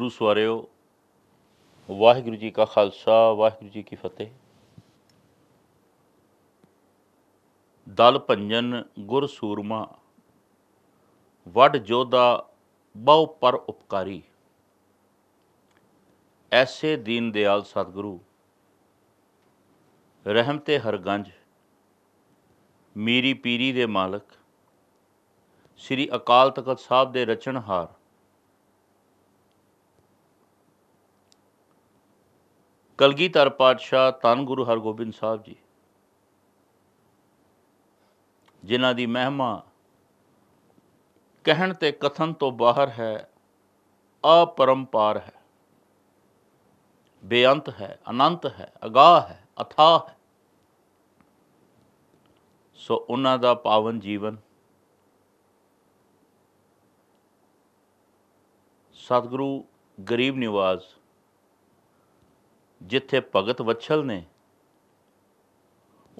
ਗੁਰੂ ਸਵਾਰਿਓ ਵਾਹਿਗੁਰੂ ਜੀ ਕਾ ਖਾਲਸਾ ਵਾਹਿਗੁਰੂ ਜੀ ਕੀ ਫਤਿਹ ਦਲ ਭੰਜਨ ਗੁਰ ਸੂਰਮਾ ਵੱਡ ਜੋਧਾ ਬਹੁ ਪਰ ਉਪਕਾਰੀ ਐਸੇ ਦੀਨ ਦਿਆਲ ਸਤਿਗੁਰੂ ਰਹਿਮ ਤੇ ਹਰਗੰਜ ਮੀਰੀ ਪੀਰੀ ਦੇ ਮਾਲਕ ਸ੍ਰੀ ਅਕਾਲ ਤਖਤ ਸਾਹਿਬ ਦੇ ਰਚਨਹਾਰ ਕਲਗੀਧਰ ਪਾਤਸ਼ਾਹ ਤਨ ਗੁਰੂ ਹਰਗੋਬਿੰਦ ਸਾਹਿਬ ਜੀ ਜਿਨ੍ਹਾਂ ਦੀ ਮਹਿਮਾ ਕਹਿਣ ਤੇ ਕਥਨ ਤੋਂ ਬਾਹਰ ਹੈ ਅਪਰੰਪਾਰ ਹੈ ਬੇਅੰਤ ਹੈ ਅਨੰਤ ਹੈ ਅਗਾਹ ਹੈ ਅਥਾਹ ਹੈ ਸੋ ਉਹਨਾਂ ਦਾ ਪਾਵਨ ਜੀਵਨ ਸਤਿਗੁਰੂ ਗਰੀਬ ਨਿਵਾਜ਼ ਜਿੱਥੇ ਭਗਤ ਵੱਛਲ ਨੇ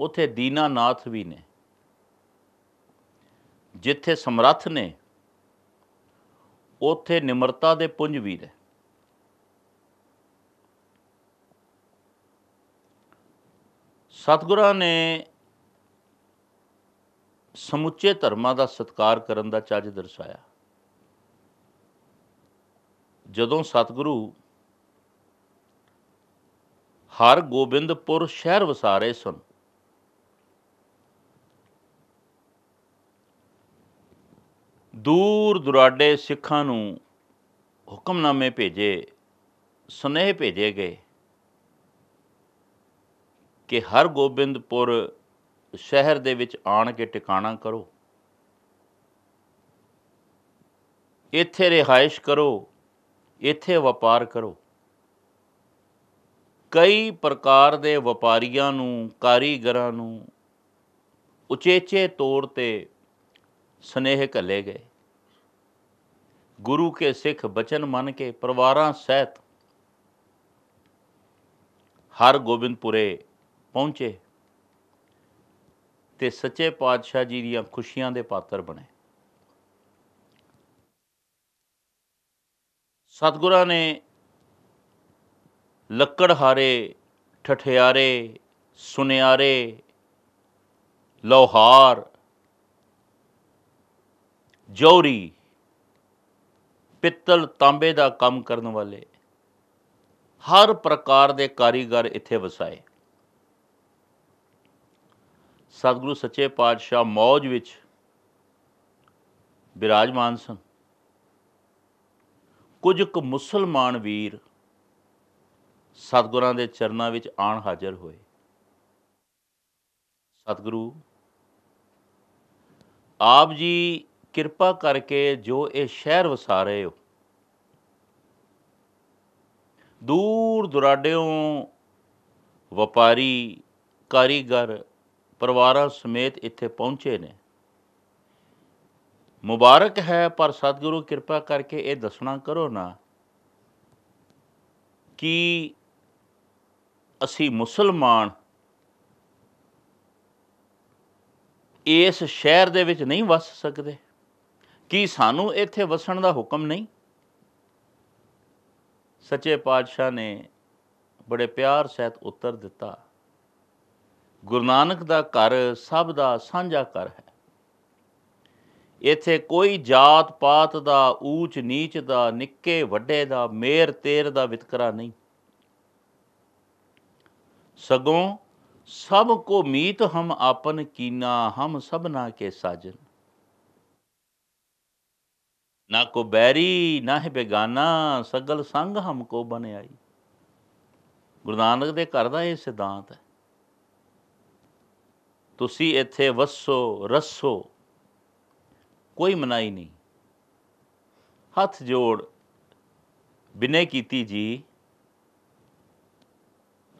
ਉਥੇ ਦੀਨਾਨਾਥ ਵੀ ਨੇ ਜਿੱਥੇ ਸਮਰੱਥ ਨੇ ਉਥੇ ਨਿਮਰਤਾ ਦੇ ਪੁੰਜ ਵੀ ਨੇ ਸਤਗੁਰਾਂ ਨੇ ਸਮੁੱਚੇ ਧਰਮਾਂ ਦਾ ਸਤਕਾਰ ਕਰਨ ਦਾ ਚੱਜ ਦਰਸਾਇਆ ਜਦੋਂ ਸਤਿਗੁਰੂ ਹਰ ਗੋਬਿੰਦਪੁਰ ਸ਼ਹਿਰ ਵਸਾਰੇ ਸੁਣ ਦੂਰ ਦੁਰਾਡੇ ਸਿੱਖਾਂ ਨੂੰ ਹੁਕਮਨਾਮੇ ਭੇਜੇ ਸੁਨੇਹ ਭੇਜੇ ਗਏ ਕਿ ਹਰ ਗੋਬਿੰਦਪੁਰ ਸ਼ਹਿਰ ਦੇ ਵਿੱਚ ਆਣ ਕੇ ਟਿਕਾਣਾ ਕਰੋ ਇੱਥੇ ਰਿਹਾਇਸ਼ ਕਰੋ ਇੱਥੇ ਵਪਾਰ ਕਰੋ ਕਈ ਪ੍ਰਕਾਰ ਦੇ ਵਪਾਰੀਆਂ ਨੂੰ ਕਾਰੀਗਰਾਂ ਨੂੰ ਉਚੇਚੇ ਤੌਰ ਤੇ ਸਨੇਹ ਘੱਲੇ ਗਏ ਗੁਰੂ ਕੇ ਸਿੱਖ ਬਚਨ ਮੰਨ ਕੇ ਪਰਿਵਾਰਾਂ ਸਹਿਤ ਹਰ ਗੋਬਿੰਦਪੁਰੇ ਪਹੁੰਚੇ ਤੇ ਸੱਚੇ ਪਾਤਸ਼ਾਹ ਜੀ ਦੀਆਂ ਖੁਸ਼ੀਆਂ ਦੇ ਪਾਤਰ ਬਣੇ ਸਤਗੁਰਾਂ ਨੇ ਲੱਕੜਹਾਰੇ ਠਠਿਆਰੇ ਸੁਨਿਆਰੇ ਲੋਹਾਰ ਜੋਰੀ ਪਿੱਤਲ ਤਾਂਬੇ ਦਾ ਕੰਮ ਕਰਨ ਵਾਲੇ ਹਰ ਪ੍ਰਕਾਰ ਦੇ ਕਾਰੀਗਰ ਇੱਥੇ ਵਸਾਏ ਸਤਿਗੁਰੂ ਸੱਚੇ ਪਾਤਸ਼ਾਹ ਮੌਜ ਵਿੱਚ ਬਿਰਾਜਮਾਨ ਸਨ ਕੁਝ ਕੁ ਮੁਸਲਮਾਨ ਵੀਰ ਸਤਗੁਰਾਂ ਦੇ ਚਰਨਾਂ ਵਿੱਚ ਆਣ ਹਾਜ਼ਰ ਹੋਏ ਸਤਗੁਰੂ ਆਪ ਜੀ ਕਿਰਪਾ ਕਰਕੇ ਜੋ ਇਹ ਸ਼ਹਿਰ ਵਸਾ ਰਹੇ ਹੋ ਦੂਰ ਦੁਰਾਡਿਓਂ ਵਪਾਰੀ ਕਾਰੀਗਰ ਪਰਿਵਾਰਾਂ ਸਮੇਤ ਇੱਥੇ ਪਹੁੰਚੇ ਨੇ ਮੁਬਾਰਕ ਹੈ ਪਰ ਸਤਿਗੁਰੂ ਕਿਰਪਾ ਕਰਕੇ ਇਹ ਦੱਸਣਾ ਕਰੋ ਨਾ ਕਿ ਅਸੀਂ ਮੁਸਲਮਾਨ ਇਸ ਸ਼ਹਿਰ ਦੇ ਵਿੱਚ ਨਹੀਂ ਵਸ ਸਕਦੇ ਕੀ ਸਾਨੂੰ ਇੱਥੇ ਵਸਣ ਦਾ ਹੁਕਮ ਨਹੀਂ ਸੱਚੇ ਪਾਤਸ਼ਾਹ ਨੇ ਬੜੇ ਪਿਆਰ ਸਹਿਤ ਉੱਤਰ ਦਿੱਤਾ ਗੁਰੂ ਨਾਨਕ ਦਾ ਘਰ ਸਭ ਦਾ ਸਾਂਝਾ ਘਰ ਹੈ ਇੱਥੇ ਕੋਈ ਜਾਤ ਪਾਤ ਦਾ ਊਚ ਨੀਚ ਦਾ ਨਿੱਕੇ ਵੱਡੇ ਦਾ ਮੇਰ ਤੇਰ ਦਾ ਵਿਤਕਰਾ ਨਹੀਂ ਸਗੋਂ ਸਭ ਕੋ ਮੀਤ ਹਮ ਆਪਨ ਕੀਨਾ ਹਮ ਸਭਨਾ ਕੇ ਸਾਜਨ ਨਾ ਕੋ ਬੈਰੀ ਨਾ ਹੈ ਬੇਗਾਨਾ ਸਗਲ ਸੰਗ ਹਮ ਕੋ ਬਨਾਈ ਗੁਰੂ ਨਾਨਕ ਦੇ ਘਰ ਦਾ ਇਹ ਸਿਧਾਂਤ ਹੈ ਤੁਸੀਂ ਇੱਥੇ ਵਸੋ ਰਸੋ ਕੋਈ ਮਨਾਈ ਨਹੀਂ ਹੱਥ ਜੋੜ ਬਿਨੇ ਕੀਤੀ ਜੀ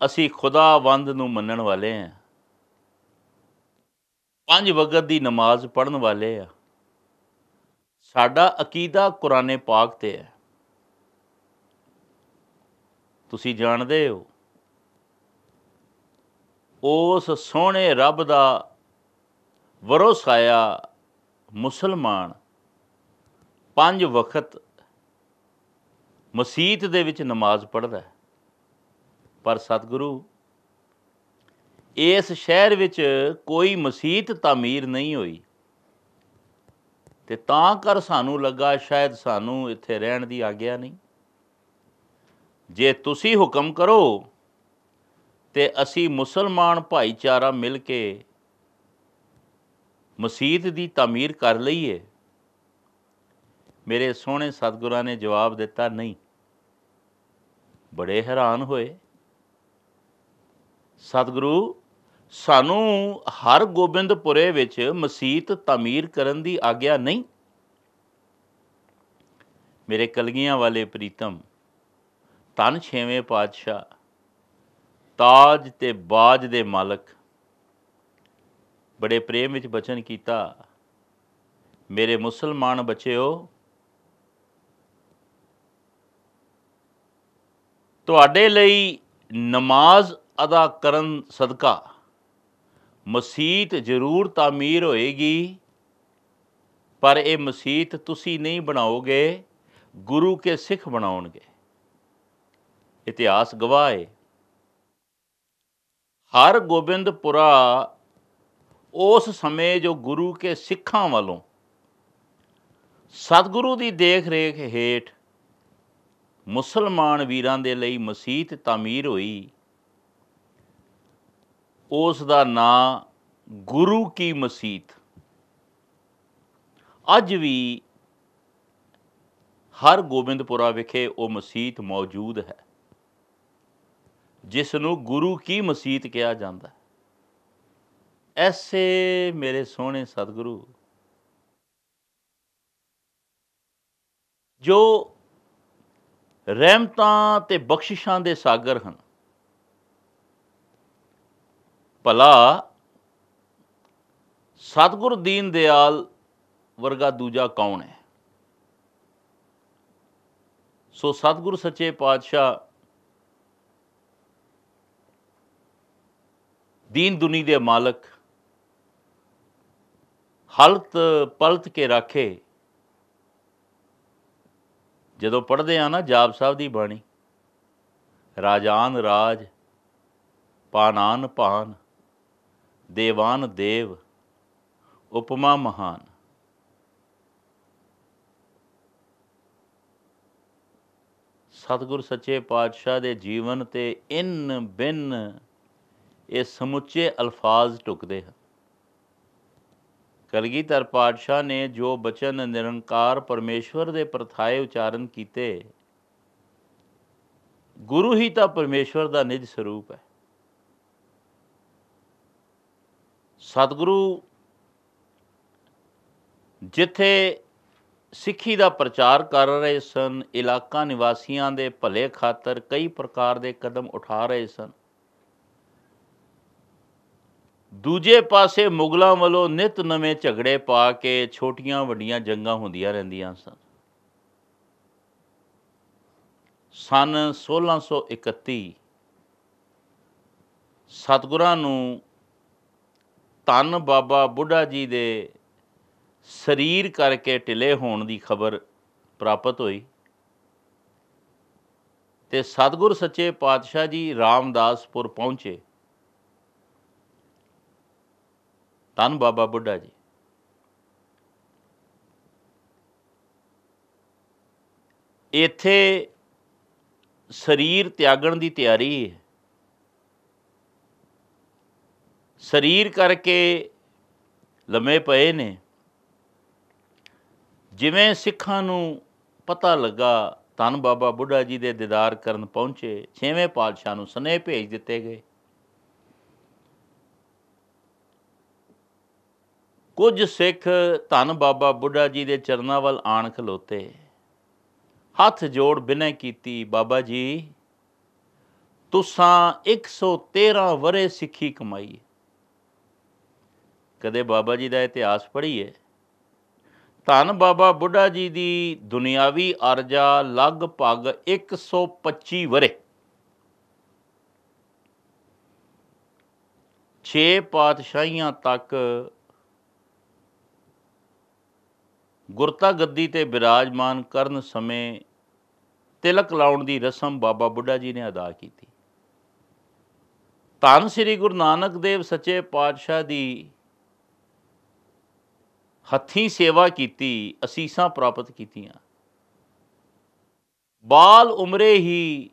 ਅਸੀਂ ਖੁਦਾਵੰਦ ਨੂੰ ਮੰਨਣ ਵਾਲੇ ਆ ਪੰਜ ਵਕਤ ਦੀ ਨਮਾਜ਼ ਪੜਨ ਵਾਲੇ ਆ ਸਾਡਾ ਅਕੀਦਾ ਕੁਰਾਨੇ ਪਾਕ ਤੇ ਹੈ ਤੁਸੀਂ ਜਾਣਦੇ ਹੋ ਉਸ ਸੋਹਣੇ ਰੱਬ ਦਾ ਵਰੋਸਾਇਆ ਮੁਸਲਮਾਨ ਪੰਜ ਵਕਤ ਮਸਜਿਦ ਦੇ ਵਿੱਚ ਨਮਾਜ਼ ਪੜਦਾ ਹੈ ਪਰ ਸਤਿਗੁਰੂ ਇਸ ਸ਼ਹਿਰ ਵਿੱਚ ਕੋਈ ਮਸਜਿਦ ਤਾਮੀਰ ਨਹੀਂ ਹੋਈ ਤੇ ਤਾਂ ਕਰ ਸਾਨੂੰ ਲੱਗਾ ਸ਼ਾਇਦ ਸਾਨੂੰ ਇੱਥੇ ਰਹਿਣ ਦੀ ਆਗਿਆ ਨਹੀਂ ਜੇ ਤੁਸੀਂ ਹੁਕਮ ਕਰੋ ਤੇ ਅਸੀਂ ਮੁਸਲਮਾਨ ਭਾਈਚਾਰਾ ਮਿਲ ਕੇ ਮਸਜਿਦ ਦੀ ਤਾਮੀਰ ਕਰ ਲਈਏ ਮੇਰੇ ਸੋਹਣੇ ਸਤਿਗੁਰਾਂ ਨੇ ਜਵਾਬ ਦਿੱਤਾ ਨਹੀਂ ਬੜੇ ਹੈਰਾਨ ਹੋਏ ਸਤਿਗੁਰੂ ਸਾਨੂੰ ਹਰ ਗੋਬਿੰਦਪੁਰੇ ਵਿੱਚ ਮਸੀਤ ਤਾਮੀਰ ਕਰਨ ਦੀ ਆਗਿਆ ਨਹੀਂ ਮੇਰੇ ਕਲਗੀਆਂ ਵਾਲੇ ਪ੍ਰੀਤਮ ਤਨ ਛੇਵੇਂ ਪਾਤਸ਼ਾਹ ਤਾਜ ਤੇ ਬਾਜ ਦੇ ਮਾਲਕ ਬੜੇ ਪ੍ਰੇਮ ਵਿੱਚ ਬਚਨ ਕੀਤਾ ਮੇਰੇ ਮੁਸਲਮਾਨ ਬੱਚਿਓ ਤੁਹਾਡੇ ਲਈ ਨਮਾਜ਼ ਅਦਾ ਕਰਨ ਸਦਕਾ ਮਸੀਤ ਜ਼ਰੂਰ ਤਾਮੀਰ ਹੋਏਗੀ ਪਰ ਇਹ ਮਸੀਤ ਤੁਸੀਂ ਨਹੀਂ ਬਣਾਓਗੇ ਗੁਰੂ ਕੇ ਸਿੱਖ ਬਣਾਉਣਗੇ ਇਤਿਹਾਸ ਗਵਾਹ ਹੈ ਹਰ ਗੋਬਿੰਦਪੁਰਾ ਉਸ ਸਮੇਂ ਜੋ ਗੁਰੂ ਕੇ ਸਿੱਖਾਂ ਵੱਲੋਂ ਸਤਿਗੁਰੂ ਦੀ ਦੇਖ-ਰੇਖ ਹੇਠ ਮੁਸਲਮਾਨ ਵੀਰਾਂ ਦੇ ਲਈ ਮਸੀਤ ਤਾਮੀਰ ਹੋਈ ਉਸ ਦਾ ਨਾਂ ਗੁਰੂ ਕੀ ਮਸੀਤ ਅੱਜ ਵੀ ਹਰ ਗੋਬਿੰਦਪੁਰਾ ਵਿਖੇ ਉਹ ਮਸੀਤ ਮੌਜੂਦ ਹੈ ਜਿਸ ਨੂੰ ਗੁਰੂ ਕੀ ਮਸੀਤ ਕਿਹਾ ਜਾਂਦਾ ਹੈ ਐਸੇ ਮੇਰੇ ਸੋਹਣੇ ਸਤਿਗੁਰੂ ਜੋ ਰਹਿਮਤਾਂ ਤੇ ਬਖਸ਼ਿਸ਼ਾਂ ਦੇ ਸਾਗਰ ਹਨ ਭਲਾ ਸਤਗੁਰ ਦੀਨ ਦਿਆਲ ਵਰਗਾ ਦੂਜਾ ਕੌਣ ਹੈ ਸੋ ਸਤਗੁਰ ਸੱਚੇ ਪਾਤਸ਼ਾਹ ਦੀਨ ਦੁਨੀ ਦੇ ਮਾਲਕ ਹਲਤ ਪਲਤ ਕੇ ਰੱਖੇ ਜਦੋਂ ਪੜਦੇ ਆ ਨਾ ਜਾਪ ਸਾਹਿਬ ਦੀ ਬਾਣੀ ਰਾਜਾਨ ਰਾਜ ਪਾਨਾਨ ਪਾਨ ਦੇਵਾਨ ਦੇਵ ਉਪਮਾ ਮਹਾਨ ਸਤਿਗੁਰ ਸੱਚੇ ਪਾਤਸ਼ਾਹ ਦੇ ਜੀਵਨ ਤੇ ਇਨ ਬਿਨ ਇਹ ਸਮੁੱਚੇ ਅਲਫਾਜ਼ ਟੁਕਦੇ ਹਨ ਕਲਗੀਧਰ ਪਾਤਸ਼ਾਹ ਨੇ ਜੋ ਬਚਨ ਨਿਰੰਕਾਰ ਪਰਮੇਸ਼ਵਰ ਦੇ ਪ੍ਰਥਾਏ ਉਚਾਰਨ ਕੀਤੇ ਗੁਰੂ ਹੀ ਤਾਂ ਪਰਮੇਸ਼ਵਰ ਦਾ ਨਿਜ ਸਰੂਪ ਹੈ ਸਤਿਗੁਰੂ ਜਿੱਥੇ ਸਿੱਖੀ ਦਾ ਪ੍ਰਚਾਰ ਕਰ ਰਹੇ ਸਨ ਇਲਾਕਾ ਨਿਵਾਸੀਆਂ ਦੇ ਭਲੇ ਖਾਤਰ ਕਈ ਪ੍ਰਕਾਰ ਦੇ ਕਦਮ ਉਠਾ ਰਹੇ ਸਨ ਦੂਜੇ ਪਾਸੇ ਮੁਗਲਾਂ ਵੱਲੋਂ ਨਿਤ ਨਵੇਂ ਝਗੜੇ ਪਾ ਕੇ ਛੋਟੀਆਂ ਵੱਡੀਆਂ ਜੰਗਾਂ ਹੁੰਦੀਆਂ ਰਹਿੰਦੀਆਂ ਸਨ ਸਨ 1631 ਸਤਗੁਰਾਂ ਨੂੰ ਤਨ ਬਾਬਾ ਬੁੱਢਾ ਜੀ ਦੇ ਸਰੀਰ ਕਰਕੇ ਢਿਲੇ ਹੋਣ ਦੀ ਖਬਰ ਪ੍ਰਾਪਤ ਹੋਈ ਤੇ ਸਤਗੁਰ ਸੱਚੇ ਪਾਤਸ਼ਾਹ ਜੀ ਰਾਮਦਾਸਪੁਰ ਪਹੁੰਚੇ ਤਨ ਬਾਬਾ ਬੁੱਢਾ ਜੀ ਇੱਥੇ ਸਰੀਰ ਤਿਆਗਣ ਦੀ ਤਿਆਰੀ ਹੈ ਸਰੀਰ ਕਰਕੇ ਲੰਮੇ ਪਏ ਨੇ ਜਿਵੇਂ ਸਿੱਖਾਂ ਨੂੰ ਪਤਾ ਲੱਗਾ ਧੰਨ ਬਾਬਾ ਬੁੱਢਾ ਜੀ ਦੇ ਦੀਦਾਰ ਕਰਨ ਪਹੁੰਚੇ ਛੇਵੇਂ ਪਾਤਸ਼ਾਹ ਨੂੰ ਸਨੇਹ ਭੇਜ ਦਿੱਤੇ ਗਏ ਕੁਝ ਸਿੱਖ ਧੰਨ ਬਾਬਾ ਬੁੱਢਾ ਜੀ ਦੇ ਚਰਨਾਂ ਵੱਲ ਆਣ ਖਲੋਤੇ ਹੱਥ ਜੋੜ ਬਿਨੈ ਕੀਤੀ ਬਾਬਾ ਜੀ ਤੁਸਾਂ 113 ਵਰੇ ਸਿੱਖੀ ਕਮਾਈ ਕਦੇ ਬਾਬਾ ਜੀ ਦਾ ਇਤਿਹਾਸ ਪੜ੍ਹੀਏ ਧੰਨ ਬਾਬਾ ਬੁੱਢਾ ਜੀ ਦੀ ਦੁਨਿਆਵੀ ਅਰਜਾ ਲਗਭਗ 125 ਵਰੇ 6 ਪਾਤਸ਼ਾਹੀਆਂ ਤੱਕ ਗੁਰਤਾ ਗੱਦੀ ਤੇ ਬਿਰਾਜਮਾਨ ਕਰਨ ਸਮੇਂ ਤਿਲਕ ਲਾਉਣ ਦੀ ਰਸਮ ਬਾਬਾ ਬੁੱਢਾ ਜੀ ਨੇ ਅਦਾ ਕੀਤੀ ਧੰਨ ਸ੍ਰੀ ਗੁਰੂ ਨਾਨਕ ਦੇਵ ਸੱਚੇ ਪਾਤਸ਼ਾਹ ਦੀ ਹੱਥੀ ਸੇਵਾ ਕੀਤੀ ਅਸੀਸਾਂ ਪ੍ਰਾਪਤ ਕੀਤੀਆਂ ਬਾਲ ਉਮਰੇ ਹੀ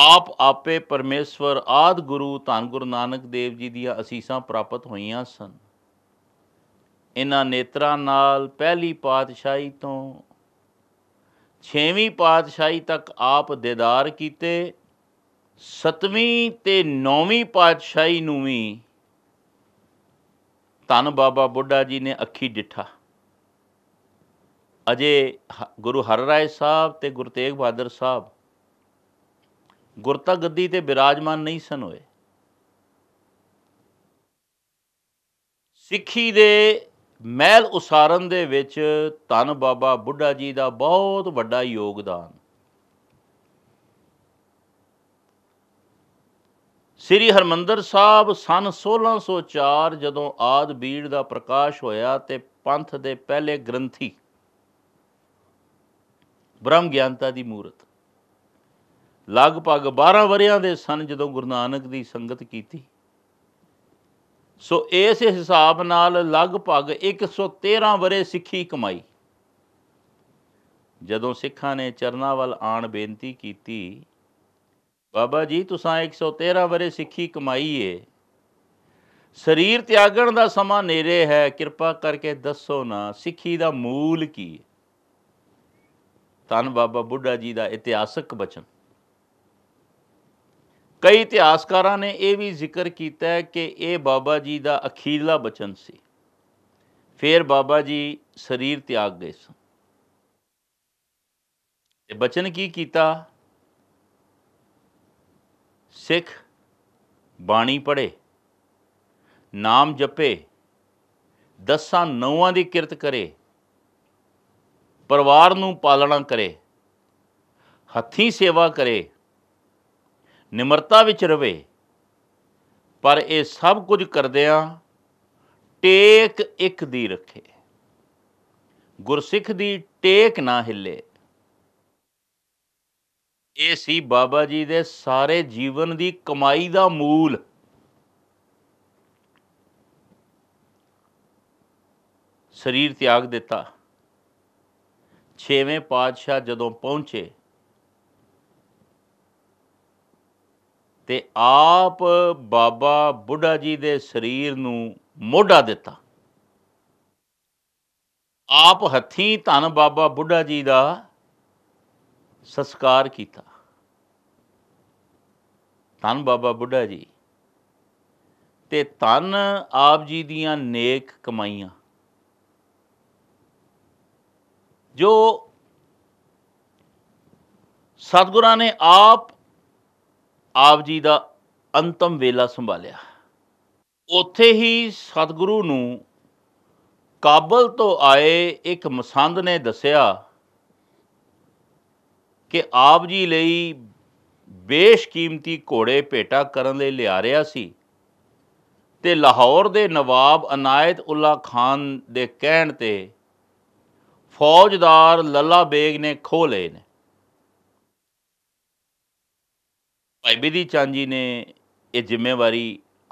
ਆਪ ਆਪੇ ਪਰਮੇਸ਼ਵਰ ਆਦ ਗੁਰੂ ਧੰਨ ਗੁਰੂ ਨਾਨਕ ਦੇਵ ਜੀ ਦੀਆਂ ਅਸੀਸਾਂ ਪ੍ਰਾਪਤ ਹੋਈਆਂ ਸਨ ਇਹਨਾਂ ਨੇਤਰਾਂ ਨਾਲ ਪਹਿਲੀ ਪਾਤਸ਼ਾਹੀ ਤੋਂ 6ਵੀਂ ਪਾਤਸ਼ਾਹੀ ਤੱਕ ਆਪ ਦੇਦਾਰ ਕੀਤੇ 7ਵੀਂ ਤੇ 9ਵੀਂ ਪਾਤਸ਼ਾਹੀ ਨੂੰ ਵੀ ਤਨ ਬਾਬਾ ਬੁੱਢਾ ਜੀ ਨੇ ਅੱਖੀ ਡਿੱਠਾ ਅਜੇ ਗੁਰੂ ਹਰ ਰਾਏ ਸਾਹਿਬ ਤੇ ਗੁਰੂ ਤੇਗ ਬਹਾਦਰ ਸਾਹਿਬ ਗੁਰਤਾ ਗੱਦੀ ਤੇ ਬਿਰਾਜਮਾਨ ਨਹੀਂ ਸਨ ਹੋਏ ਸਿੱਖੀ ਦੇ ਮਹਿਲ ਉਸਾਰਨ ਦੇ ਵਿੱਚ ਤਨ ਬਾਬਾ ਬੁੱਢਾ ਜੀ ਦਾ ਬਹੁਤ ਵੱਡਾ ਯੋਗਦਾਨ ਸ੍ਰੀ ਹਰਮੰਦਰ ਸਾਹਿਬ ਸਨ 1604 ਜਦੋਂ ਆਦ ਬੀੜ ਦਾ ਪ੍ਰਕਾਸ਼ ਹੋਇਆ ਤੇ ਪੰਥ ਦੇ ਪਹਿਲੇ ਗ੍ਰੰਥੀ ਬ੍ਰਹਮ ਗਿਆਨਤਾ ਦੀ ਮੂਰਤ ਲਗਭਗ 12 ਵਰਿਆਂ ਦੇ ਸਨ ਜਦੋਂ ਗੁਰੂ ਨਾਨਕ ਦੀ ਸੰਗਤ ਕੀਤੀ ਸੋ ਇਸ ਹਿਸਾਬ ਨਾਲ ਲਗਭਗ 113 ਵਰੇ ਸਿੱਖੀ ਕਮਾਈ ਜਦੋਂ ਸਿੱਖਾਂ ਨੇ ਚਰਨਾਵਲ ਆਣ ਬੇਨਤੀ ਕੀਤੀ ਬਾਬਾ ਜੀ ਤੁਸੀਂ 113 ਬਰੇ ਸਿੱਖੀ ਕਮਾਈ ਏ ਸਰੀਰ ਤਿਆਗਣ ਦਾ ਸਮਾਂ ਨੇਰੇ ਹੈ ਕਿਰਪਾ ਕਰਕੇ ਦੱਸੋ ਨਾ ਸਿੱਖੀ ਦਾ ਮੂਲ ਕੀ ਤਨ ਬਾਬਾ ਬੁੱਢਾ ਜੀ ਦਾ ਇਤਿਹਾਸਕ ਬਚਨ ਕਈ ਇਤਿਹਾਸਕਾਰਾਂ ਨੇ ਇਹ ਵੀ ਜ਼ਿਕਰ ਕੀਤਾ ਕਿ ਇਹ ਬਾਬਾ ਜੀ ਦਾ ਅਖੀਰਲਾ ਬਚਨ ਸੀ ਫਿਰ ਬਾਬਾ ਜੀ ਸਰੀਰ ਤਿਆਗ ਗਏ ਸਨ ਇਹ ਬਚਨ ਕੀ ਕੀਤਾ ਸਿੱਖ ਬਾਣੀ ਪੜੇ ਨਾਮ ਜਪੇ ਦਸਾਂ ਨੌਵਾਂ ਦੀ ਕਿਰਤ ਕਰੇ ਪਰਿਵਾਰ ਨੂੰ ਪਾਲਣਾ ਕਰੇ ਹੱਥੀ ਸੇਵਾ ਕਰੇ ਨਿਮਰਤਾ ਵਿੱਚ ਰਵੇ ਪਰ ਇਹ ਸਭ ਕੁਝ ਕਰਦਿਆਂ ਟੇਕ ਇੱਕ ਦੀ ਰੱਖੇ ਗੁਰਸਿੱਖ ਦੀ ਟੇਕ ਨਾ ਹਿੱਲੇ ਇਹ ਸੀ ਬਾਬਾ ਜੀ ਦੇ ਸਾਰੇ ਜੀਵਨ ਦੀ ਕਮਾਈ ਦਾ ਮੂਲ ਸਰੀਰ ਤਿਆਗ ਦਿੱਤਾ 6ਵੇਂ ਪਾਤਸ਼ਾਹ ਜਦੋਂ ਪਹੁੰਚੇ ਤੇ ਆਪ ਬਾਬਾ ਬੁੱਢਾ ਜੀ ਦੇ ਸਰੀਰ ਨੂੰ ਮੋਢਾ ਦਿੱਤਾ ਆਪ ਹੱਥੀ ਧੰਨ ਬਾਬਾ ਬੁੱਢਾ ਜੀ ਦਾ ਸਸਕਾਰ ਕੀਤਾ ਤਨ ਬਾਬਾ ਬੁੱਢਾ ਜੀ ਤੇ ਤਨ ਆਪ ਜੀ ਦੀਆਂ ਨੇਕ ਕਮਾਈਆਂ ਜੋ ਸਤਗੁਰਾਂ ਨੇ ਆਪ ਆਪ ਜੀ ਦਾ ਅੰਤਮ ਵੇਲਾ ਸੰਭਾਲਿਆ ਉੱਥੇ ਹੀ ਸਤਗੁਰੂ ਨੂੰ ਕਾਬਲ ਤੋਂ ਆਏ ਇੱਕ ਮਸੰਦ ਨੇ ਦੱਸਿਆ ਕਿ ਆਪ ਜੀ ਲਈ ਬੇਸ਼ਕੀਮਤੀ ਘੋੜੇ ਭੇਟਾ ਕਰਨ ਲਈ ਲਿਆ ਰਿਆ ਸੀ ਤੇ ਲਾਹੌਰ ਦੇ ਨਵਾਬ ਅਨਾਇਤ ਉਲਾ ਖਾਨ ਦੇ ਕਹਿਣ ਤੇ ਫੌਜਦਾਰ ਲੱਲਾ ਬੇਗ ਨੇ ਖੋ ਲਏ ਨੇ ਭਾਈ ਬਿਧੀ ਚੰਦ ਜੀ ਨੇ ਇਹ ਜ਼ਿੰਮੇਵਾਰੀ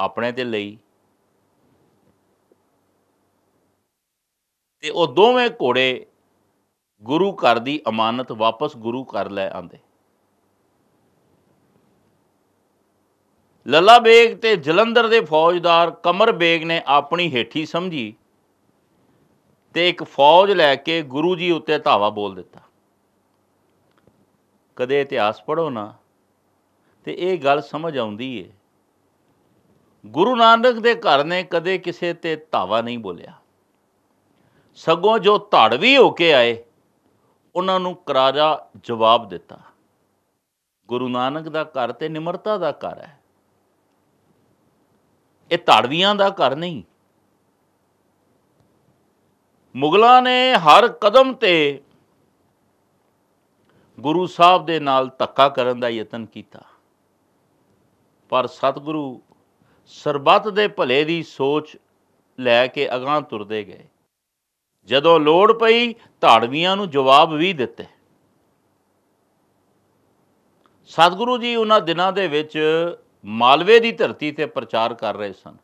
ਆਪਣੇ ਤੇ ਲਈ ਤੇ ਉਹ ਦੋਵੇਂ ਘੋੜੇ ਗੁਰੂ ਘਰ ਦੀ ਅਮਾਨਤ ਵਾਪਸ ਗੁਰੂ ਘਰ ਲੈ ਆਂਦੇ ਲੱਲਾ ਬੇਗ ਤੇ ਜਲੰਧਰ ਦੇ ਫੌਜਦਾਰ ਕਮਰ ਬੇਗ ਨੇ ਆਪਣੀ ਹੇਠੀ ਸਮਝੀ ਤੇ ਇੱਕ ਫੌਜ ਲੈ ਕੇ ਗੁਰੂ ਜੀ ਉੱਤੇ ਧਾਵਾ ਬੋਲ ਦਿੱਤਾ ਕਦੇ ਇਤਿਹਾਸ ਪੜੋ ਨਾ ਤੇ ਇਹ ਗੱਲ ਸਮਝ ਆਉਂਦੀ ਏ ਗੁਰੂ ਨਾਨਕ ਦੇ ਘਰ ਨੇ ਕਦੇ ਕਿਸੇ ਤੇ ਧਾਵਾ ਨਹੀਂ ਬੋਲਿਆ ਸਗੋਂ ਜੋ ਧੜਵੀ ਹੋ ਕੇ ਆਏ ਉਹਨਾਂ ਨੂੰ ਕਰਾਰਾ ਜਵਾਬ ਦਿੱਤਾ ਗੁਰੂ ਨਾਨਕ ਦਾ ਘਰ ਤੇ ਨਿਮਰਤਾ ਦਾ ਘਰ ਹੈ ਇਹ ਧੜਵੀਆਂ ਦਾ ਘਰ ਨਹੀਂ ਮੁਗਲਾਂ ਨੇ ਹਰ ਕਦਮ ਤੇ ਗੁਰੂ ਸਾਹਿਬ ਦੇ ਨਾਲ ਧੱਕਾ ਕਰਨ ਦਾ ਯਤਨ ਕੀਤਾ ਪਰ ਸਤਿਗੁਰੂ ਸਰਬੱਤ ਦੇ ਭਲੇ ਦੀ ਸੋਚ ਲੈ ਕੇ ਅਗਾਹ ਤੁਰਦੇ ਗਏ ਜਦੋਂ ਲੋੜ ਪਈ ਧਾੜਵੀਆਂ ਨੂੰ ਜਵਾਬ ਵੀ ਦਿੱਤੇ ਸਤਿਗੁਰੂ ਜੀ ਉਹਨਾਂ ਦਿਨਾਂ ਦੇ ਵਿੱਚ ਮਾਲਵੇ ਦੀ ਧਰਤੀ ਤੇ ਪ੍ਰਚਾਰ ਕਰ ਰਹੇ ਸਨ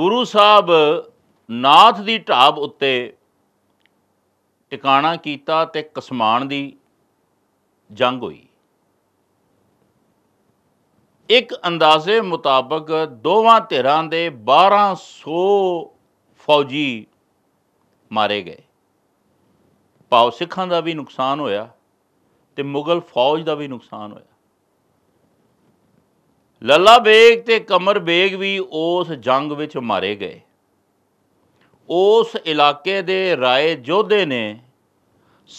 ਗੁਰੂ ਸਾਹਿਬ ਨਾਥ ਦੀ ਢਾਬ ਉੱਤੇ ਟਿਕਾਣਾ ਕੀਤਾ ਤੇ ਕਸਮਾਨ ਦੀ ਜੰਗ ਹੋਈ ਇੱਕ ਅੰਦਾਜ਼ੇ ਮੁਤਾਬਕ ਦੋਵਾਂ ਧਿਰਾਂ ਦੇ 1200 ਫੌਜੀ ਮਾਰੇ ਗਏ ਪਾਉ ਸਿੱਖਾਂ ਦਾ ਵੀ ਨੁਕਸਾਨ ਹੋਇਆ ਤੇ ਮੁਗਲ ਫੌਜ ਦਾ ਵੀ ਨੁਕਸਾਨ ਹੋਇਆ ਲੱਲਾ ਬੇਗ ਤੇ ਕਮਰ ਬੇਗ ਵੀ ਉਸ ਜੰਗ ਵਿੱਚ ਮਾਰੇ ਗਏ ਉਸ ਇਲਾਕੇ ਦੇ ਰਾਏ ਜੋਧੇ ਨੇ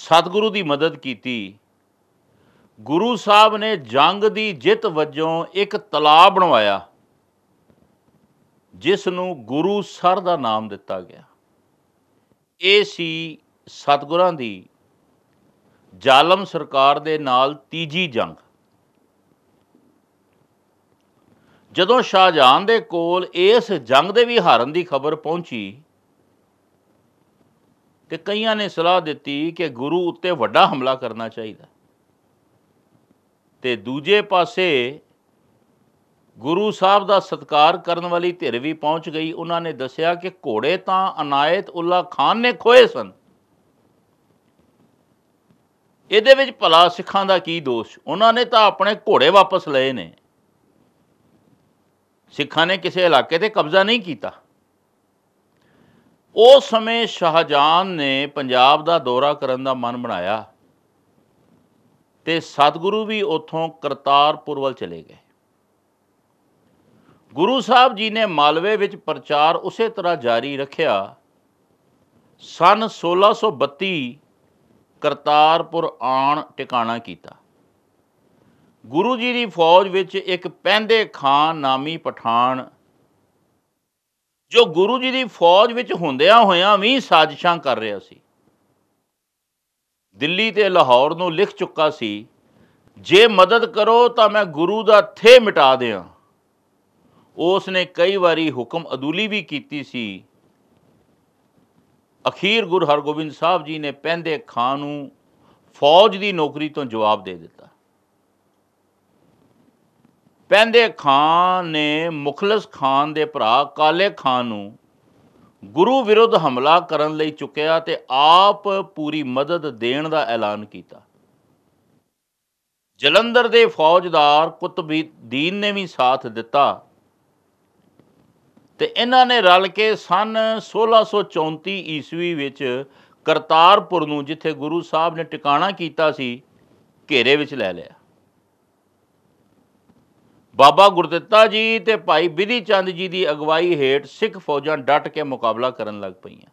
ਸਤਿਗੁਰੂ ਦੀ ਮਦਦ ਕੀਤੀ ਗੁਰੂ ਸਾਹਿਬ ਨੇ ਜੰਗ ਦੀ ਜਿੱਤ ਵਜੋਂ ਇੱਕ ਤਲਾਬ ਬਣਵਾਇਆ ਜਿਸ ਨੂੰ ਗੁਰੂ ਸਰ ਦਾ ਨਾਮ ਦਿੱਤਾ ਗਿਆ ਇਹ ਸੀ ਸਤਗੁਰਾਂ ਦੀ ਜ਼ਾਲਮ ਸਰਕਾਰ ਦੇ ਨਾਲ ਤੀਜੀ ਜੰਗ ਜਦੋਂ ਸ਼ਾਹਜਹਾਨ ਦੇ ਕੋਲ ਇਸ ਜੰਗ ਦੇ ਵੀ ਹਾਰਨ ਦੀ ਖਬਰ ਪਹੁੰਚੀ ਤੇ ਕਈਆਂ ਨੇ ਸਲਾਹ ਦਿੱਤੀ ਕਿ ਗੁਰੂ ਉੱਤੇ ਵੱਡਾ ਹਮਲਾ ਕਰਨਾ ਚਾਹੀਦਾ ਤੇ ਦੂਜੇ ਪਾਸੇ ਗੁਰੂ ਸਾਹਿਬ ਦਾ ਸਤਕਾਰ ਕਰਨ ਵਾਲੀ ਧਿਰ ਵੀ ਪਹੁੰਚ ਗਈ ਉਹਨਾਂ ਨੇ ਦੱਸਿਆ ਕਿ ਘੋੜੇ ਤਾਂ ਅਨਾਇਤ ਉੱਲਾ ਖਾਨ ਨੇ ਖੋਏ ਸਨ ਇਹਦੇ ਵਿੱਚ ਭਲਾ ਸਿੱਖਾਂ ਦਾ ਕੀ ਦੋਸ਼ ਉਹਨਾਂ ਨੇ ਤਾਂ ਆਪਣੇ ਘੋੜੇ ਵਾਪਸ ਲਏ ਨੇ ਸਿੱਖਾਂ ਨੇ ਕਿਸੇ ਇਲਾਕੇ ਤੇ ਕਬਜ਼ਾ ਨਹੀਂ ਕੀਤਾ ਉਸ ਸਮੇਂ ਸ਼ਾਹਜਾਨ ਨੇ ਪੰਜਾਬ ਦਾ ਦੌਰਾ ਕਰਨ ਦਾ ਮਨ ਬਣਾਇਆ ਤੇ ਸਤਿਗੁਰੂ ਵੀ ਉਥੋਂ ਕਰਤਾਰਪੁਰ ਵੱਲ ਚਲੇ ਗਏ ਗੁਰੂ ਸਾਹਿਬ ਜੀ ਨੇ ਮਾਲਵੇ ਵਿੱਚ ਪ੍ਰਚਾਰ ਉਸੇ ਤਰ੍ਹਾਂ ਜਾਰੀ ਰੱਖਿਆ ਸਨ 1632 ਕਰਤਾਰਪੁਰ ਆਣ ਟਿਕਾਣਾ ਕੀਤਾ ਗੁਰੂ ਜੀ ਦੀ ਫੌਜ ਵਿੱਚ ਇੱਕ ਪੈਂਦੇ ਖਾਨ ਨਾਮੀ ਪਠਾਨ ਜੋ ਗੁਰੂ ਜੀ ਦੀ ਫੌਜ ਵਿੱਚ ਹੁੰਦਿਆਂ ਹੋਇਆਂ ਵੀ ਸਾਜ਼ਿਸ਼ਾਂ ਕਰ ਰਿਹਾ ਸੀ ਦਿੱਲੀ ਤੇ ਲਾਹੌਰ ਨੂੰ ਲਿਖ ਚੁੱਕਾ ਸੀ ਜੇ ਮਦਦ ਕਰੋ ਤਾਂ ਮੈਂ ਗੁਰੂ ਦਾ ਥੇ ਮਿਟਾ ਦਿਆਂ ਉਸ ਨੇ ਕਈ ਵਾਰੀ ਹੁਕਮ ਅਦੂਲੀ ਵੀ ਕੀਤੀ ਸੀ ਅਖੀਰ ਗੁਰੂ ਹਰਗੋਬਿੰਦ ਸਾਹਿਬ ਜੀ ਨੇ ਪੈਂਦੇ ਖਾਨ ਨੂੰ ਫੌਜ ਦੀ ਨੌਕਰੀ ਤੋਂ ਜਵਾਬ ਦੇ ਦਿੱਤਾ ਪੈਂਦੇ ਖਾਨ ਨੇ ਮੁਖਲਸ ਖਾਨ ਦੇ ਭਰਾ ਕਾਲੇ ਖਾਨ ਨੂੰ ਗੁਰੂ ਵਿਰੁੱਧ ਹਮਲਾ ਕਰਨ ਲਈ ਚੁੱਕਿਆ ਤੇ ਆਪ ਪੂਰੀ ਮਦਦ ਦੇਣ ਦਾ ਐਲਾਨ ਕੀਤਾ ਜਲੰਧਰ ਦੇ ਫੌਜਦਾਰ ਕੁਤਬਦੀਨ ਨੇ ਵੀ ਸਾਥ ਦਿੱਤਾ ਤੇ ਇਹਨਾਂ ਨੇ ਰਲ ਕੇ ਸਨ 1634 ਈਸਵੀ ਵਿੱਚ ਕਰਤਾਰਪੁਰ ਨੂੰ ਜਿੱਥੇ ਗੁਰੂ ਸਾਹਿਬ ਨੇ ਟਿਕਾਣਾ ਕੀਤਾ ਸੀ ਘੇਰੇ ਵਿੱਚ ਲੈ ਲਿਆ ਬਾਬਾ ਗੁਰਦਿੱਤਾ ਜੀ ਤੇ ਭਾਈ ਬਿਧੀ ਚੰਦ ਜੀ ਦੀ ਅਗਵਾਈ ਹੇਠ ਸਿੱਖ ਫੌਜਾਂ ਡਟ ਕੇ ਮੁਕਾਬਲਾ ਕਰਨ ਲੱਗ ਪਈਆਂ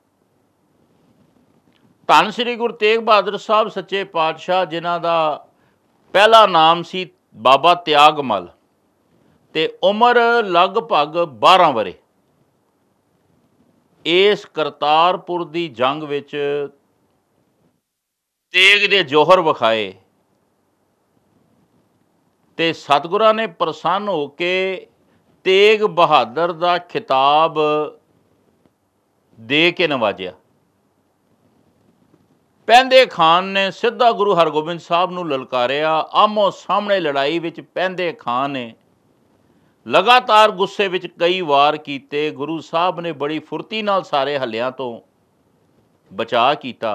ਧੰਨ ਸ੍ਰੀ ਗੁਰੂ ਤੇਗ ਬਹਾਦਰ ਸਾਹਿਬ ਸੱਚੇ ਪਾਤਸ਼ਾਹ ਜਿਨ੍ਹਾਂ ਦਾ ਪਹਿਲਾ ਨਾਮ ਸੀ ਬਾਬਾ ਤਿਆਗਮਲ ਤੇ ਉਮਰ ਲਗਭਗ 12 ਵਰੇ ਇਸ ਕਰਤਾਰਪੁਰ ਦੀ ਜੰਗ ਵਿੱਚ ਤੇਗ ਦੇ ਜੋਹਰ ਵਿਖਾਏ ਤੇ ਸਤਗੁਰਾਂ ਨੇ ਪ੍ਰਸੰਨ ਹੋ ਕੇ ਤੇਗ ਬਹਾਦਰ ਦਾ ਖਿਤਾਬ ਦੇ ਕੇ ਨਵਾਜਿਆ ਪੈਂਦੇ ਖਾਨ ਨੇ ਸਿੱਧਾ ਗੁਰੂ ਹਰਗੋਬਿੰਦ ਸਾਹਿਬ ਨੂੰ ਲਲਕਾਰਿਆ ਆਮੋ ਸਾਹਮਣੇ ਲੜਾਈ ਵਿੱਚ ਪੈਂਦੇ ਖਾਨ ਨੇ ਲਗਾਤਾਰ ਗੁੱਸੇ ਵਿੱਚ ਕਈ ਵਾਰ ਕੀਤੇ ਗੁਰੂ ਸਾਹਿਬ ਨੇ ਬੜੀ ਫੁਰਤੀ ਨਾਲ ਸਾਰੇ ਹੱਲਿਆਂ ਤੋਂ ਬਚਾ ਕੀਤਾ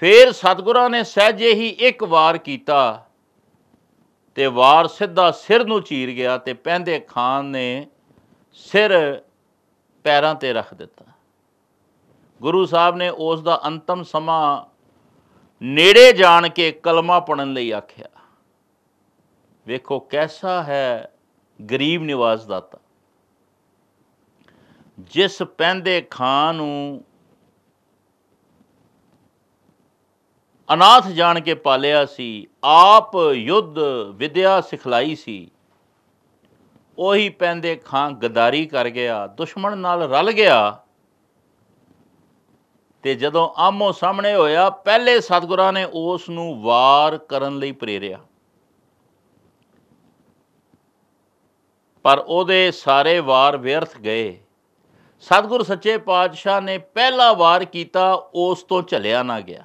ਫੇਰ ਸਤਗੁਰਾਂ ਨੇ ਸਹਿਜੇ ਹੀ ਇੱਕ ਵਾਰ ਕੀਤਾ ਤੇ ਵਾਰ ਸਿੱਧਾ ਸਿਰ ਨੂੰ ਚੀਰ ਗਿਆ ਤੇ ਪੈਂਦੇ ਖਾਨ ਨੇ ਸਿਰ ਪੈਰਾਂ ਤੇ ਰੱਖ ਦਿੱਤਾ ਗੁਰੂ ਸਾਹਿਬ ਨੇ ਉਸ ਦਾ ਅੰਤਮ ਸਮਾਂ ਨੇੜੇ ਜਾਣ ਕੇ ਕਲਮਾ ਪੜਨ ਲਈ ਆਖਿਆ ਵੇਖੋ ਕੈਸਾ ਹੈ ਗਰੀਬ ਨਿਵਾਜ਼ ਦਾਤਾ ਜਿਸ ਪੈਂਦੇ ਖਾਨ ਨੂੰ ਅਨਾਥ ਜਾਣ ਕੇ ਪਾਲਿਆ ਸੀ ਆਪ ਯੁੱਧ ਵਿਦਿਆ ਸਿਖਲਾਈ ਸੀ ਉਹੀ ਪੈਂਦੇ ਖਾਂ ਗਦਾਰੀ ਕਰ ਗਿਆ ਦੁਸ਼ਮਣ ਨਾਲ ਰਲ ਗਿਆ ਤੇ ਜਦੋਂ ਆਮੋ ਸਾਹਮਣੇ ਹੋਇਆ ਪਹਿਲੇ ਸਤਿਗੁਰਾਂ ਨੇ ਉਸ ਨੂੰ ਵਾਰ ਕਰਨ ਲਈ ਪ੍ਰੇਰਿਆ ਪਰ ਉਹਦੇ ਸਾਰੇ ਵਾਰ ਵਿਅਰਥ ਗਏ ਸਤਿਗੁਰ ਸੱਚੇ ਪਾਤਸ਼ਾਹ ਨੇ ਪਹਿਲਾ ਵਾਰ ਕੀਤਾ ਉਸ ਤੋਂ ਝਲਿਆ ਨਾ ਗਿਆ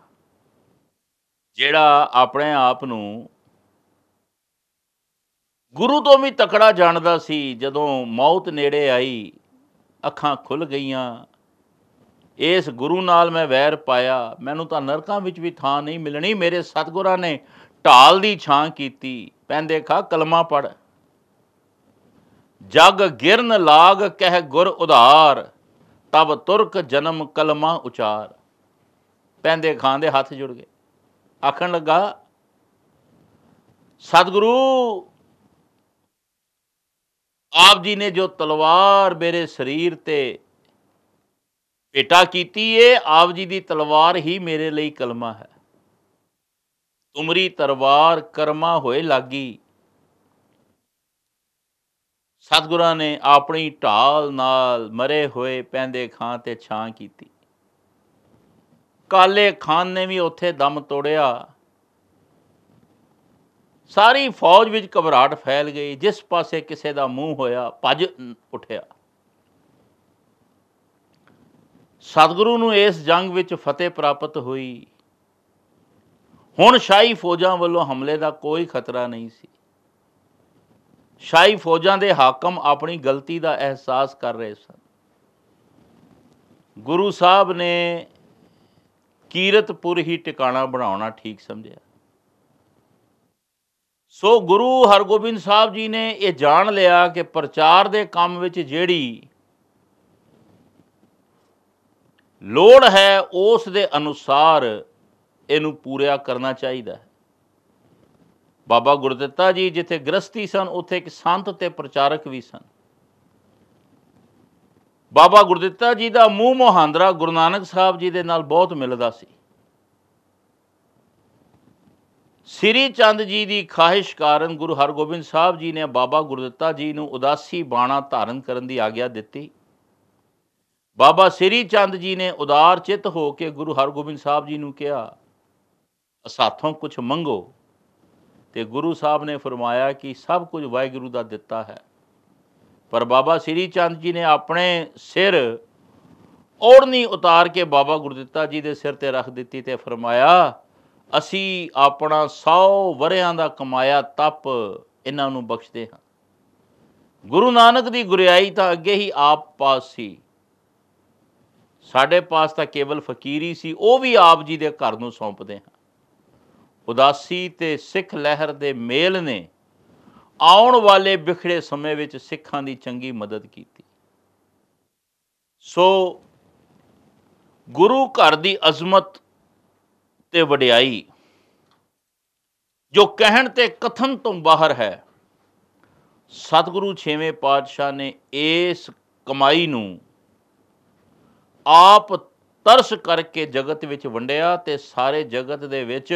ਜਿਹੜਾ ਆਪਣੇ ਆਪ ਨੂੰ ਗੁਰੂ ਤੋਂ ਵੀ ਤਕੜਾ ਜਾਣਦਾ ਸੀ ਜਦੋਂ ਮੌਤ ਨੇੜੇ ਆਈ ਅੱਖਾਂ ਖੁੱਲ ਗਈਆਂ ਇਸ ਗੁਰੂ ਨਾਲ ਮੈਂ ਵੈਰ ਪਾਇਆ ਮੈਨੂੰ ਤਾਂ ਨਰਕਾਂ ਵਿੱਚ ਵੀ ਥਾਂ ਨਹੀਂ ਮਿਲਣੀ ਮੇਰੇ ਸਤਗੁਰਾਂ ਨੇ ਢਾਲ ਦੀ ਛਾਂ ਕੀਤੀ ਪੈਂਦੇ ਖਾ ਕਲਮਾ ਪੜ ਜਗ ਗਿਰਨ ਲਾਗ ਕਹਿ ਗੁਰ ਉਧਾਰ ਤਬ ਤੁਰਕ ਜਨਮ ਕਲਮਾ ਉਚਾਰ ਪੈਂਦੇ ਖਾਂ ਦੇ ਹੱਥ ਜੁੜ ਗਏ ਆਖਣ ਲੱਗਾ ਸਤਿਗੁਰੂ ਆਪ ਜੀ ਨੇ ਜੋ ਤਲਵਾਰ ਮੇਰੇ ਸਰੀਰ ਤੇ ਪੇਟਾ ਕੀਤੀ ਏ ਆਪ ਜੀ ਦੀ ਤਲਵਾਰ ਹੀ ਮੇਰੇ ਲਈ ਕਲਮਾ ਹੈ ਤੁਮਰੀ ਤਲਵਾਰ ਕਰਮਾ ਹੋਏ ਲਾਗੀ ਸਤਗੁਰਾਂ ਨੇ ਆਪਣੀ ਢਾਲ ਨਾਲ ਮਰੇ ਹੋਏ ਪੈਂਦੇ ਖਾਂ ਤੇ ਛਾਂ ਕੀਤੀ ਕਾਲੇ ਖਾਨ ਨੇ ਵੀ ਉੱਥੇ ਦਮ ਤੋੜਿਆ ਸਾਰੀ ਫੌਜ ਵਿੱਚ ਘਬਰਾਹਟ ਫੈਲ ਗਈ ਜਿਸ ਪਾਸੇ ਕਿਸੇ ਦਾ ਮੂੰਹ ਹੋਇਆ ਭੱਜ ਉੱਠਿਆ ਸਤਿਗੁਰੂ ਨੂੰ ਇਸ ਜੰਗ ਵਿੱਚ ਫਤਿਹ ਪ੍ਰਾਪਤ ਹੋਈ ਹੁਣ ਸ਼ਾਹੀ ਫੌਜਾਂ ਵੱਲੋਂ ਹਮਲੇ ਦਾ ਕੋਈ ਖਤਰਾ ਨਹੀਂ ਸੀ ਸ਼ਾਹੀ ਫੌਜਾਂ ਦੇ ਹਾਕਮ ਆਪਣੀ ਗਲਤੀ ਦਾ ਅਹਿਸਾਸ ਕਰ ਰਹੇ ਸਨ ਗੁਰੂ ਸਾਹਿਬ ਨੇ ਕੀਰਤਪੁਰ ਹੀ ਟਿਕਾਣਾ ਬਣਾਉਣਾ ਠੀਕ ਸਮਝਿਆ ਸੋ ਗੁਰੂ ਹਰਗੋਬਿੰਦ ਸਾਹਿਬ ਜੀ ਨੇ ਇਹ ਜਾਣ ਲਿਆ ਕਿ ਪ੍ਰਚਾਰ ਦੇ ਕੰਮ ਵਿੱਚ ਜਿਹੜੀ ਲੋੜ ਹੈ ਉਸ ਦੇ ਅਨੁਸਾਰ ਇਹਨੂੰ ਪੂਰਿਆ ਕਰਨਾ ਚਾਹੀਦਾ ਹੈ ਬਾਬਾ ਗੁਰਦਿੱਤਾ ਜੀ ਜਿੱਥੇ ਗ੍ਰਸਤੀ ਸਨ ਉੱਥੇ ਇੱਕ ਸੰਤ ਤੇ ਪ੍ਰਚਾਰਕ ਵੀ ਸਨ ਬਾਬਾ ਗੁਰਦਿੱਤਾ ਜੀ ਦਾ ਮੂੰਹ ਮੋਹਾਂਦਰਾ ਗੁਰੂ ਨਾਨਕ ਸਾਹਿਬ ਜੀ ਦੇ ਨਾਲ ਬਹੁਤ ਮਿਲਦਾ ਸੀ ਸ੍ਰੀ ਚੰਦ ਜੀ ਦੀ ਖਾਹਿਸ਼ ਕਾਰਨ ਗੁਰੂ ਹਰਗੋਬਿੰਦ ਸਾਹਿਬ ਜੀ ਨੇ ਬਾਬਾ ਗੁਰਦਿੱਤਾ ਜੀ ਨੂੰ ਉਦਾਸੀ ਬਾਣਾ ਧਾਰਨ ਕਰਨ ਦੀ ਆਗਿਆ ਦਿੱਤੀ ਬਾਬਾ ਸ੍ਰੀ ਚੰਦ ਜੀ ਨੇ ਉਦਾਰ ਚਿੱਤ ਹੋ ਕੇ ਗੁਰੂ ਹਰਗੋਬਿੰਦ ਸਾਹਿਬ ਜੀ ਨੂੰ ਕਿਹਾ ਸਾਥੋਂ ਕੁਝ ਮੰਗੋ ਤੇ ਗੁਰੂ ਸਾਹਿਬ ਨੇ ਫਰਮਾਇਆ ਕਿ ਸਭ ਕੁਝ ਵਾਹਿਗੁਰੂ ਦਾ ਦਿੱਤਾ ਹੈ ਪਰ ਬਾਬਾ ਸ੍ਰੀ ਚੰਦ ਜੀ ਨੇ ਆਪਣੇ ਸਿਰ ਔੜਨੀ ਉਤਾਰ ਕੇ ਬਾਬਾ ਗੁਰਦਿੱਤਾ ਜੀ ਦੇ ਸਿਰ ਤੇ ਰੱਖ ਦਿੱਤੀ ਤੇ ਫਰਮਾਇਆ ਅਸੀਂ ਆਪਣਾ 100 ਵਰਿਆਂ ਦਾ ਕਮਾਇਆ ਤਪ ਇਹਨਾਂ ਨੂੰ ਬਖਸ਼ਦੇ ਹਾਂ ਗੁਰੂ ਨਾਨਕ ਦੀ ਗੁਰਿਆਈ ਤਾਂ ਅੱਗੇ ਹੀ ਆਪ ਪਾਸ ਸੀ ਸਾਡੇ ਪਾਸ ਤਾਂ ਕੇਵਲ ਫਕੀਰੀ ਸੀ ਉਹ ਵੀ ਆਪ ਜੀ ਦੇ ਘਰ ਨੂੰ ਸੌਂਪਦੇ ਹਾਂ ਉਦਾਸੀ ਤੇ ਸਿੱਖ ਲਹਿਰ ਦੇ ਮੇਲ ਨੇ ਆਉਣ ਵਾਲੇ ਵਿਖੜੇ ਸਮੇਂ ਵਿੱਚ ਸਿੱਖਾਂ ਦੀ ਚੰਗੀ ਮਦਦ ਕੀਤੀ ਸੋ ਗੁਰੂ ਘਰ ਦੀ ਅਜ਼ਮਤ ਤੇ ਵਡਿਆਈ ਜੋ ਕਹਿਣ ਤੇ ਕਥਨ ਤੋਂ ਬਾਹਰ ਹੈ ਸਤਿਗੁਰੂ 6ਵੇਂ ਪਾਤਸ਼ਾਹ ਨੇ ਇਸ ਕਮਾਈ ਨੂੰ ਆਪ ਤਰਸ ਕਰਕੇ ਜਗਤ ਵਿੱਚ ਵੰਡਿਆ ਤੇ ਸਾਰੇ ਜਗਤ ਦੇ ਵਿੱਚ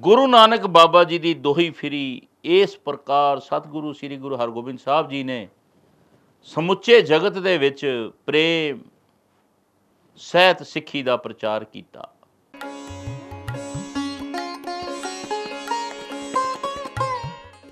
ਗੁਰੂ ਨਾਨਕ ਬਾਬਾ ਜੀ ਦੀ ਦੋਹੀ ਫਰੀ ਇਸ ਪ੍ਰਕਾਰ ਸਤਿਗੁਰੂ ਸ੍ਰੀ ਗੁਰੂ ਹਰਗੋਬਿੰਦ ਸਾਹਿਬ ਜੀ ਨੇ ਸਮੁੱਚੇ ਜਗਤ ਦੇ ਵਿੱਚ ਪ੍ਰੇਮ ਸਹਿਤ ਸਿੱਖੀ ਦਾ ਪ੍ਰਚਾਰ ਕੀਤਾ